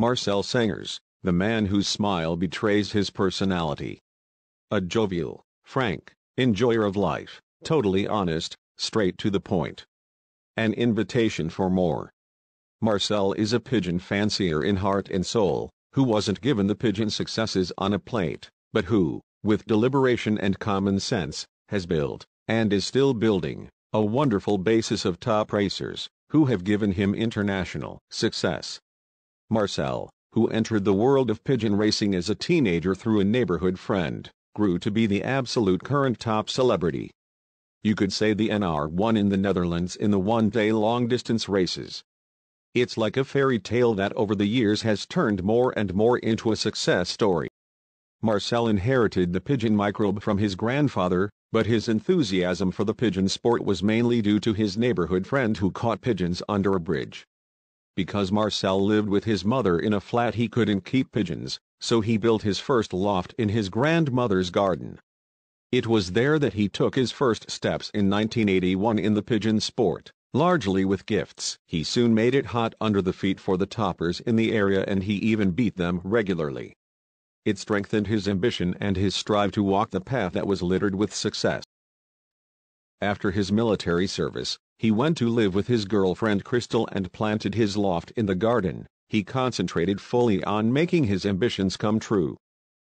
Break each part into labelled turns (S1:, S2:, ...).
S1: Marcel Sangers, the man whose smile betrays his personality. A jovial, frank, enjoyer of life, totally honest, straight to the point. An invitation for more. Marcel is a pigeon fancier in heart and soul, who wasn't given the pigeon successes on a plate, but who, with deliberation and common sense, has built, and is still building, a wonderful basis of top racers, who have given him international success. Marcel, who entered the world of pigeon racing as a teenager through a neighborhood friend, grew to be the absolute current top celebrity. You could say the NR won in the Netherlands in the one-day long-distance races. It's like a fairy tale that over the years has turned more and more into a success story. Marcel inherited the pigeon microbe from his grandfather, but his enthusiasm for the pigeon sport was mainly due to his neighborhood friend who caught pigeons under a bridge. Because Marcel lived with his mother in a flat he couldn't keep pigeons, so he built his first loft in his grandmother's garden. It was there that he took his first steps in 1981 in the pigeon sport, largely with gifts. He soon made it hot under the feet for the toppers in the area and he even beat them regularly. It strengthened his ambition and his strive to walk the path that was littered with success. After his military service he went to live with his girlfriend Crystal and planted his loft in the garden. He concentrated fully on making his ambitions come true.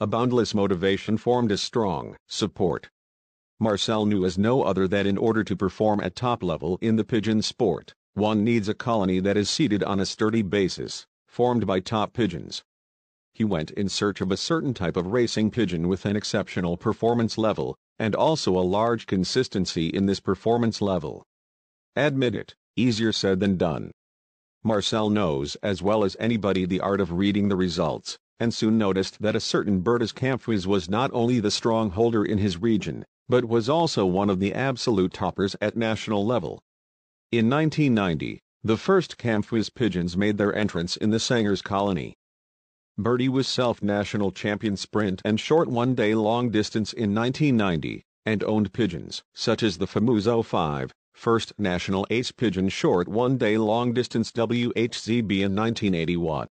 S1: A boundless motivation formed a strong support. Marcel knew as no other that in order to perform at top level in the pigeon sport, one needs a colony that is seated on a sturdy basis, formed by top pigeons. He went in search of a certain type of racing pigeon with an exceptional performance level, and also a large consistency in this performance level. Admit it, easier said than done. Marcel knows as well as anybody the art of reading the results, and soon noticed that a certain Bertus Camphuis was not only the strong holder in his region, but was also one of the absolute toppers at national level. In 1990, the first Camphuis pigeons made their entrance in the Sanger's colony. Birdie was self-national champion sprint and short one-day long distance in 1990, and owned pigeons, such as the Famuso 5, first national ace pigeon short one-day long distance WHZB in 1981.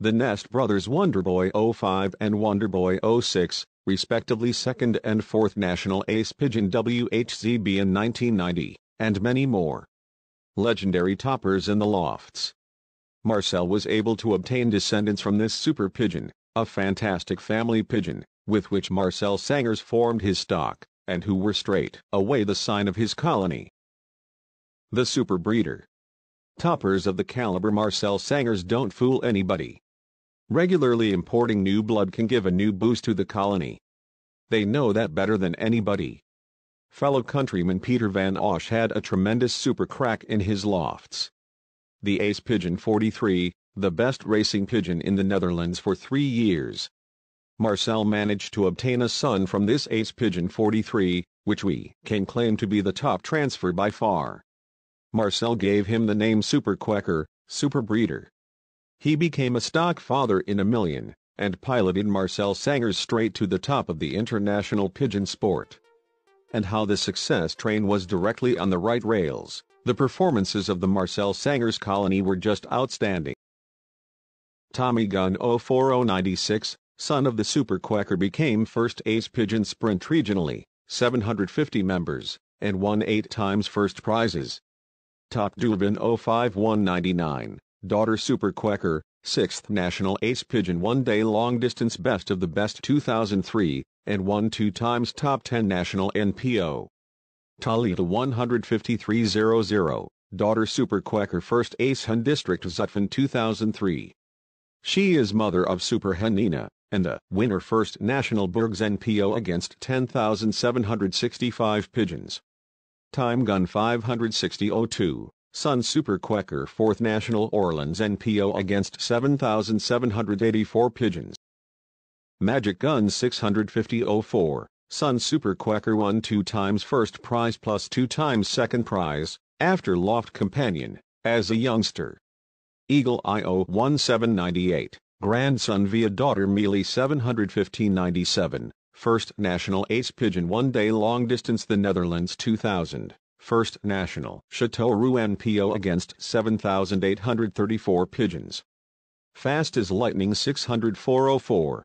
S1: The Nest brothers Wonderboy 05 and Wonderboy 06, respectively second and fourth national ace pigeon WHZB in 1990, and many more. Legendary toppers in the lofts. Marcel was able to obtain descendants from this super pigeon, a fantastic family pigeon, with which Marcel Sangers formed his stock, and who were straight away the sign of his colony. The Super Breeder Toppers of the caliber Marcel Sangers don't fool anybody. Regularly importing new blood can give a new boost to the colony. They know that better than anybody. Fellow countryman Peter Van Osh had a tremendous super crack in his lofts the Ace Pigeon 43, the best racing pigeon in the Netherlands for three years. Marcel managed to obtain a son from this Ace Pigeon 43, which we can claim to be the top transfer by far. Marcel gave him the name Super Quacker, Super Breeder. He became a stock father in a million, and piloted Marcel Sanger straight to the top of the international pigeon sport. And how the success train was directly on the right rails. The performances of the Marcel Sanger's Colony were just outstanding. Tommy Gunn 04096, son of the Super Quacker became first ace pigeon sprint regionally, 750 members, and won eight times first prizes. Top Dubin 05199, daughter Super Quacker, 6th National Ace Pigeon one day long distance best of the best 2003, and won two times top 10 national NPO. Talia 15300, daughter Super Quaker 1st Ace Hun District Zutphen 2003. She is mother of Super Hanina, and the winner 1st National Burgs NPO against 10,765 pigeons. Time Gun 56002, Sun Super Quaker 4th National Orleans NPO against 7,784 pigeons. Magic Gun 65004, Sun Super Quacker won two times first prize plus two times second prize, after Loft Companion, as a youngster. Eagle IO 1798, grandson via daughter Mealy 71597, first national ace pigeon one day long distance the Netherlands 2000. First National Chateau Rouen PO against 7,834 pigeons. Fast as lightning 60404.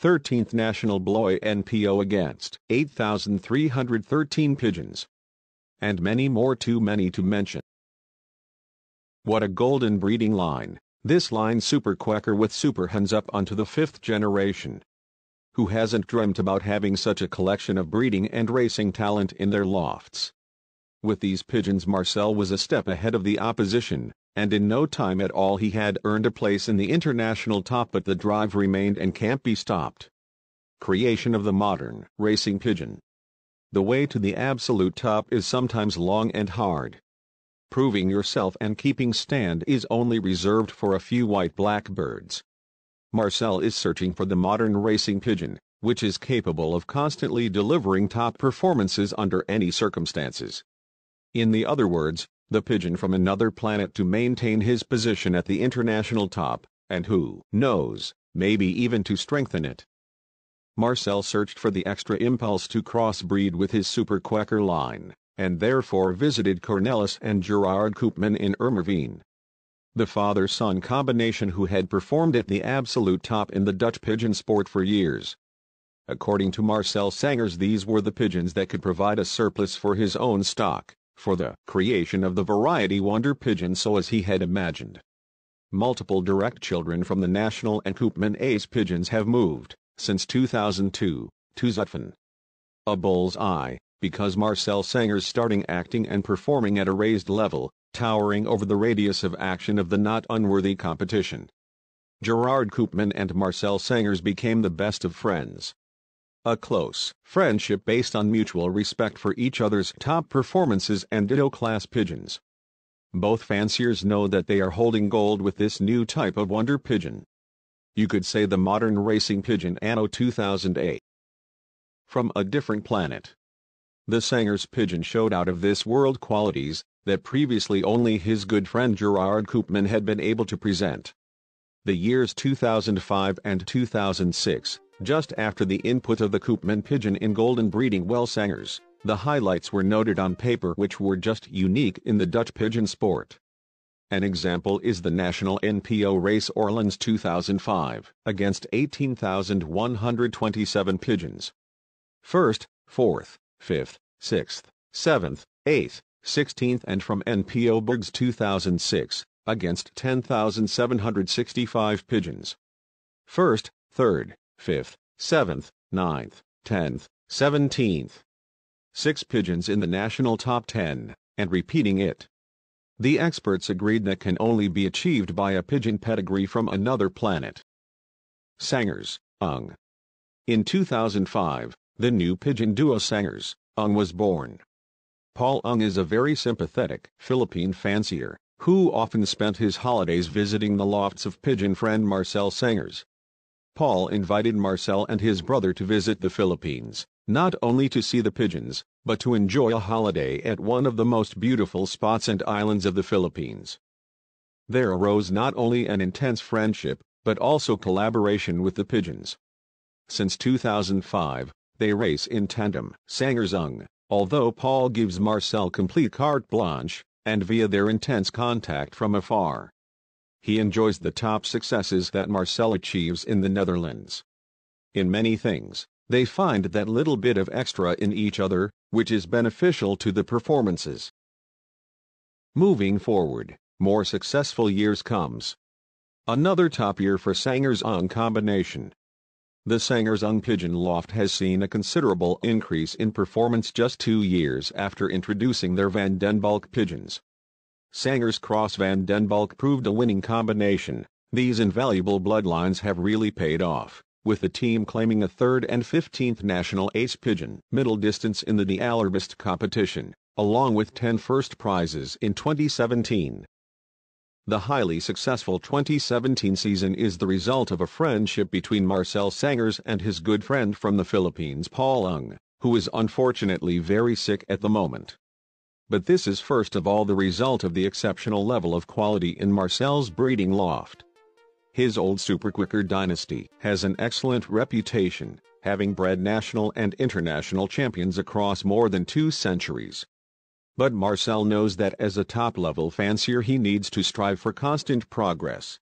S1: 13th National Bloy NPO against 8,313 pigeons. And many more too many to mention. What a golden breeding line. This line super quacker with super hens up onto the fifth generation. Who hasn't dreamt about having such a collection of breeding and racing talent in their lofts? With these pigeons Marcel was a step ahead of the opposition, and in no time at all he had earned a place in the international top but the drive remained and can't be stopped. Creation of the modern racing pigeon. The way to the absolute top is sometimes long and hard. Proving yourself and keeping stand is only reserved for a few white blackbirds. Marcel is searching for the modern racing pigeon, which is capable of constantly delivering top performances under any circumstances. In the other words, the pigeon from another planet to maintain his position at the international top, and who knows, maybe even to strengthen it. Marcel searched for the extra impulse to crossbreed with his Super Quacker line, and therefore visited Cornelis and Gerard Koopman in Ermerveen. The father-son combination who had performed at the absolute top in the Dutch pigeon sport for years. According to Marcel Sangers these were the pigeons that could provide a surplus for his own stock for the creation of the variety Wonder Pigeon so as he had imagined. Multiple direct children from the National and Koopman Ace Pigeons have moved, since 2002, to Zutphen. A bull's eye, because Marcel Sanger's starting acting and performing at a raised level, towering over the radius of action of the not unworthy competition. Gerard Koopman and Marcel Sangers became the best of friends. A close friendship based on mutual respect for each other's top performances and ditto class pigeons. Both fanciers know that they are holding gold with this new type of wonder pigeon. You could say the modern racing pigeon anno 2008. From a different planet. The Sanger's pigeon showed out of this world qualities that previously only his good friend Gerard Koopman had been able to present. The years 2005 and 2006 just after the input of the Koopman pigeon in golden breeding well sangers, the highlights were noted on paper which were just unique in the Dutch pigeon sport. An example is the national NPO race Orleans 2005 against 18,127 pigeons. First, fourth, fifth, sixth, seventh, eighth, sixteenth, and from NPO Bergs 2006 against 10,765 pigeons. First, third, fifth, seventh, ninth, tenth, seventeenth. Six pigeons in the national top 10, and repeating it. The experts agreed that can only be achieved by a pigeon pedigree from another planet. Sangers, Ung. In 2005, the new pigeon duo Sangers, Ung was born. Paul Ung is a very sympathetic Philippine fancier who often spent his holidays visiting the lofts of pigeon friend Marcel Sangers. Paul invited Marcel and his brother to visit the Philippines, not only to see the pigeons, but to enjoy a holiday at one of the most beautiful spots and islands of the Philippines. There arose not only an intense friendship, but also collaboration with the pigeons. Since 2005, they race in tandem, Sangersung, although Paul gives Marcel complete carte blanche, and via their intense contact from afar, he enjoys the top successes that Marcel achieves in the Netherlands. In many things, they find that little bit of extra in each other, which is beneficial to the performances. Moving forward, more successful years comes. Another top year for Sanger's Ung combination. The Sanger's Ung Pigeon Loft has seen a considerable increase in performance just two years after introducing their Van Den Bulk pigeons. Sanger's Cross Van Den Bulk proved a winning combination. These invaluable bloodlines have really paid off, with the team claiming a third and 15th national ace pigeon middle distance in the De D'Allerbest competition, along with 10 first prizes in 2017. The highly successful 2017 season is the result of a friendship between Marcel Sangers and his good friend from the Philippines Paul Ung, who is unfortunately very sick at the moment but this is first of all the result of the exceptional level of quality in Marcel's breeding loft. His old Superquicker dynasty has an excellent reputation, having bred national and international champions across more than two centuries. But Marcel knows that as a top-level fancier he needs to strive for constant progress.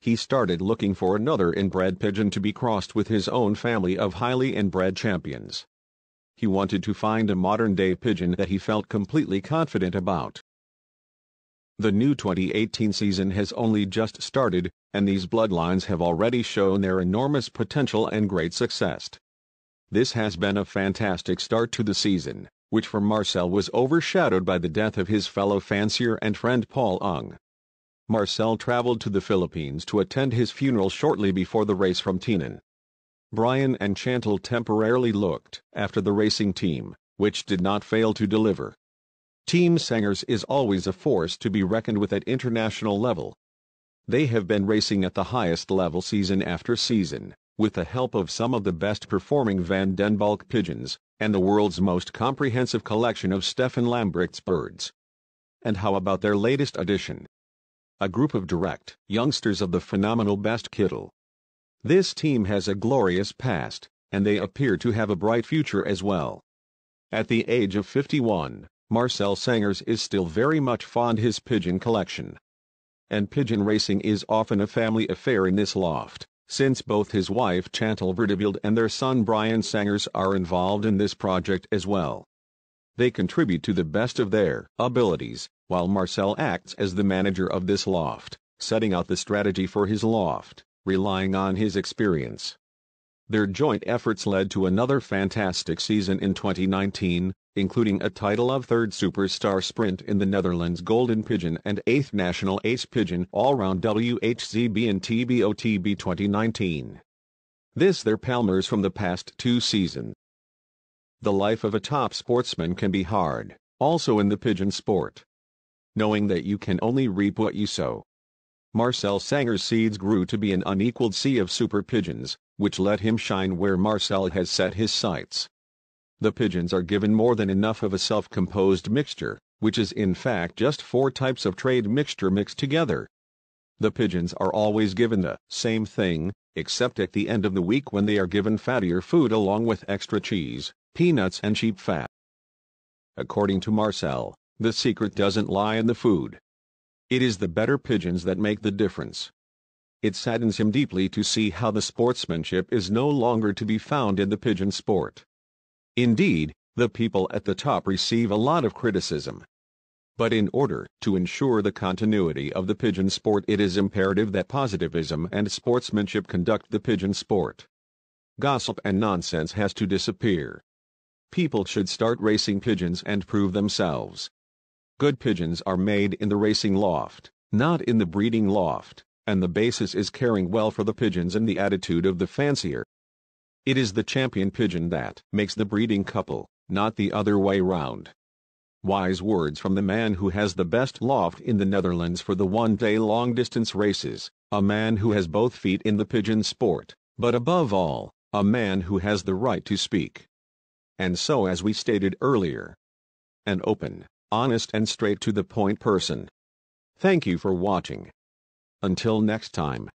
S1: He started looking for another inbred pigeon to be crossed with his own family of highly inbred champions. He wanted to find a modern-day pigeon that he felt completely confident about. The new 2018 season has only just started, and these bloodlines have already shown their enormous potential and great success. This has been a fantastic start to the season, which for Marcel was overshadowed by the death of his fellow fancier and friend Paul Ung. Marcel traveled to the Philippines to attend his funeral shortly before the race from Tinan. Brian and Chantal temporarily looked after the racing team, which did not fail to deliver. Team Sangers is always a force to be reckoned with at international level. They have been racing at the highest level season after season, with the help of some of the best performing Van Den Bulk pigeons and the world's most comprehensive collection of Stefan Lambrecht's birds. And how about their latest addition? A group of direct youngsters of the phenomenal Best Kittle, this team has a glorious past, and they appear to have a bright future as well. At the age of 51, Marcel Sangers is still very much fond his pigeon collection. And pigeon racing is often a family affair in this loft, since both his wife Chantal Verdebild and their son Brian Sangers are involved in this project as well. They contribute to the best of their abilities, while Marcel acts as the manager of this loft, setting out the strategy for his loft relying on his experience. Their joint efforts led to another fantastic season in 2019, including a title of third superstar sprint in the Netherlands Golden Pigeon and eighth National Ace Pigeon all-round WHZB and TBOTB 2019. This their Palmers from the past two seasons. The life of a top sportsman can be hard, also in the pigeon sport. Knowing that you can only reap what you sow, Marcel Sanger's seeds grew to be an unequaled sea of super pigeons, which let him shine where Marcel has set his sights. The pigeons are given more than enough of a self-composed mixture, which is in fact just four types of trade mixture mixed together. The pigeons are always given the same thing, except at the end of the week when they are given fattier food along with extra cheese, peanuts and cheap fat. According to Marcel, the secret doesn't lie in the food, it is the better pigeons that make the difference. It saddens him deeply to see how the sportsmanship is no longer to be found in the pigeon sport. Indeed, the people at the top receive a lot of criticism. But in order to ensure the continuity of the pigeon sport, it is imperative that positivism and sportsmanship conduct the pigeon sport. Gossip and nonsense has to disappear. People should start racing pigeons and prove themselves. Good pigeons are made in the racing loft, not in the breeding loft, and the basis is caring well for the pigeons and the attitude of the fancier. It is the champion pigeon that makes the breeding couple, not the other way round. Wise words from the man who has the best loft in the Netherlands for the one-day long-distance races, a man who has both feet in the pigeon sport, but above all, a man who has the right to speak. And so as we stated earlier, an open, honest and straight to the point person. Thank you for watching. Until next time.